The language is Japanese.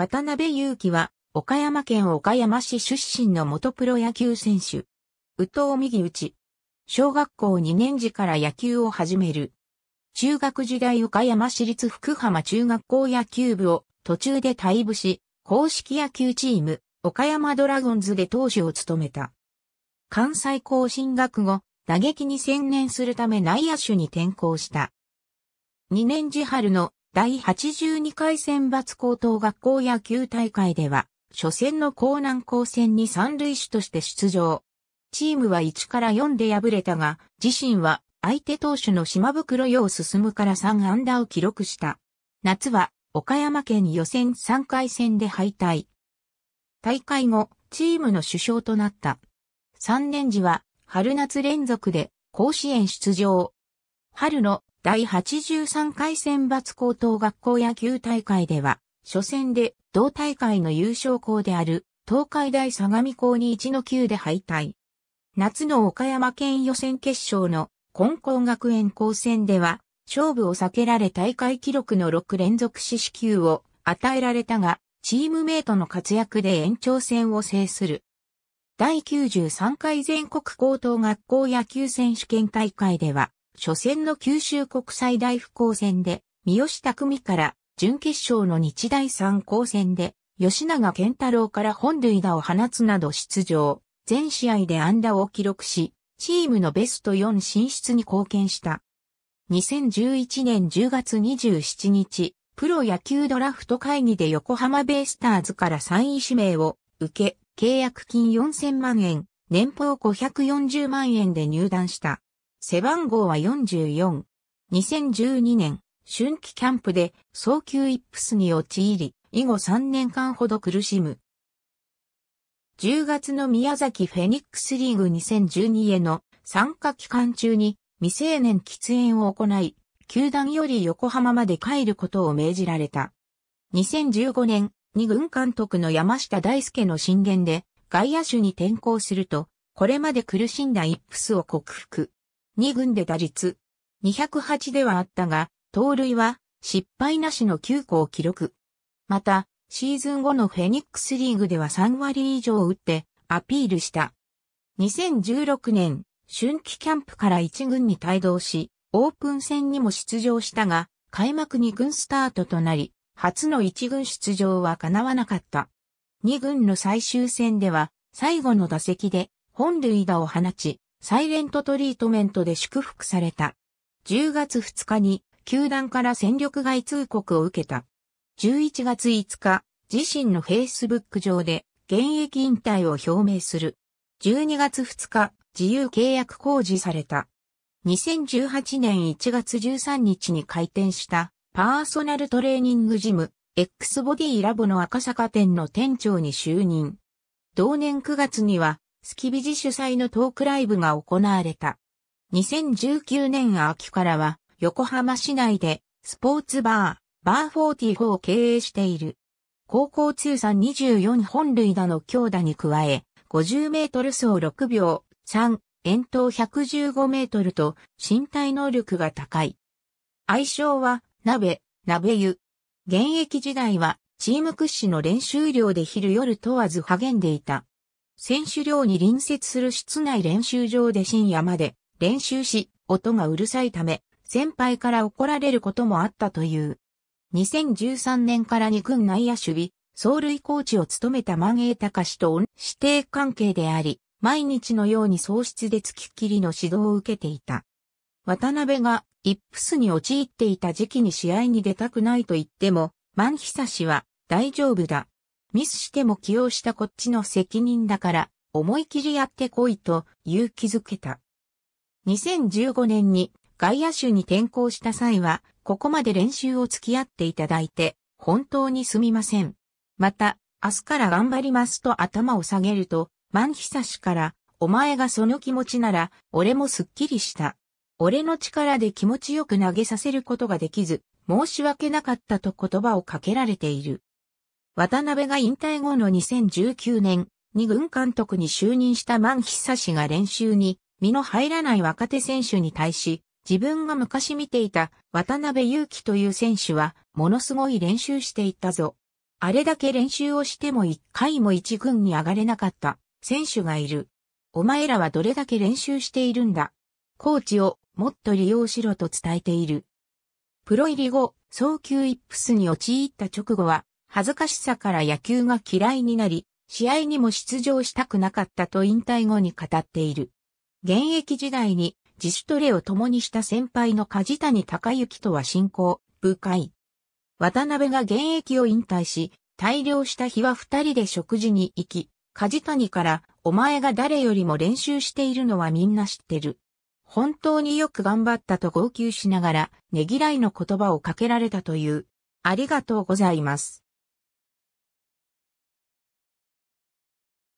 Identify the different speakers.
Speaker 1: 渡辺祐希は、岡山県岡山市出身の元プロ野球選手。宇藤右打ち。小学校2年時から野球を始める。中学時代岡山市立福浜中学校野球部を途中で退部し、公式野球チーム、岡山ドラゴンズで投手を務めた。関西甲進学後、打撃に専念するため内野手に転向した。2年時春の第82回選抜高等学校野球大会では、初戦の江南高戦に三塁手として出場。チームは1から4で敗れたが、自身は相手投手の島袋洋進むから3安打を記録した。夏は岡山県予選3回戦で敗退。大会後、チームの首相となった。3年時は春夏連続で甲子園出場。春の第83回選抜高等学校野球大会では、初戦で同大会の優勝校である東海大相模校に1の9で敗退。夏の岡山県予選決勝の根光学園高戦では、勝負を避けられ大会記録の6連続四死球を与えられたが、チームメイトの活躍で延長戦を制する。第93回全国高等学校野球選手権大会では、初戦の九州国際大不幸戦で、三好匠から準決勝の日大三高戦で、吉永健太郎から本塁打を放つなど出場、全試合で安打を記録し、チームのベスト4進出に貢献した。2011年10月27日、プロ野球ドラフト会議で横浜ベイスターズから3位指名を受け、契約金4000万円、年俸540万円で入団した。背番号は44。2012年、春季キャンプで早急イップスに陥り、以後3年間ほど苦しむ。10月の宮崎フェニックスリーグ2012への参加期間中に未成年喫煙を行い、球団より横浜まで帰ることを命じられた。2015年、二軍監督の山下大輔の進言で外野手に転向すると、これまで苦しんだイップスを克服。2軍で打率208ではあったが、盗塁は失敗なしの9個を記録。また、シーズン後のフェニックスリーグでは3割以上打ってアピールした。2016年、春季キャンプから1軍に帯同し、オープン戦にも出場したが、開幕2軍スタートとなり、初の1軍出場は叶わなかった。2軍の最終戦では、最後の打席で本塁打を放ち、サイレントトリートメントで祝福された。10月2日に球団から戦力外通告を受けた。11月5日、自身のフェイスブック上で現役引退を表明する。12月2日、自由契約公示された。2018年1月13日に開店したパーソナルトレーニングジム X ボディラボの赤坂店の店長に就任。同年9月にはスキビジ主催のトークライブが行われた。2019年秋からは、横浜市内で、スポーツバー、バー44を経営している。高校通算24本塁打の強打に加え、50メートル走6秒3、遠投115メートルと身体能力が高い。愛称は、鍋、鍋湯。現役時代は、チーム屈指の練習量で昼夜問わず励んでいた。選手寮に隣接する室内練習場で深夜まで練習し、音がうるさいため、先輩から怒られることもあったという。2013年から2軍内野守備、走塁コーチを務めた万栄隆と指定関係であり、毎日のように喪失で付きっきりの指導を受けていた。渡辺がイップスに陥っていた時期に試合に出たくないと言っても、万久氏は大丈夫だ。ミスしても起用したこっちの責任だから、思い切りやってこいと勇気づけた。2015年に外野手に転向した際は、ここまで練習を付き合っていただいて、本当にすみません。また、明日から頑張りますと頭を下げると、万久氏から、お前がその気持ちなら、俺もすっきりした。俺の力で気持ちよく投げさせることができず、申し訳なかったと言葉をかけられている。渡辺が引退後の2019年に軍監督に就任した万久氏が練習に身の入らない若手選手に対し、自分が昔見ていた渡辺祐樹という選手はものすごい練習していったぞ。あれだけ練習をしても一回も一軍に上がれなかった選手がいる。お前らはどれだけ練習しているんだ。コーチをもっと利用しろと伝えている。プロ入り後、早急イップスに陥った直後は恥ずかしさから野球が嫌いになり、試合にも出場したくなかったと引退後に語っている。現役時代に自主トレを共にした先輩の梶谷隆之とは親交、深い。渡辺が現役を引退し、退寮した日は二人で食事に行き、梶谷からお前が誰よりも練習しているのはみんな知ってる。本当によく頑張ったと号泣しながら、ねぎらいの言葉をかけられたという。ありがとうございます。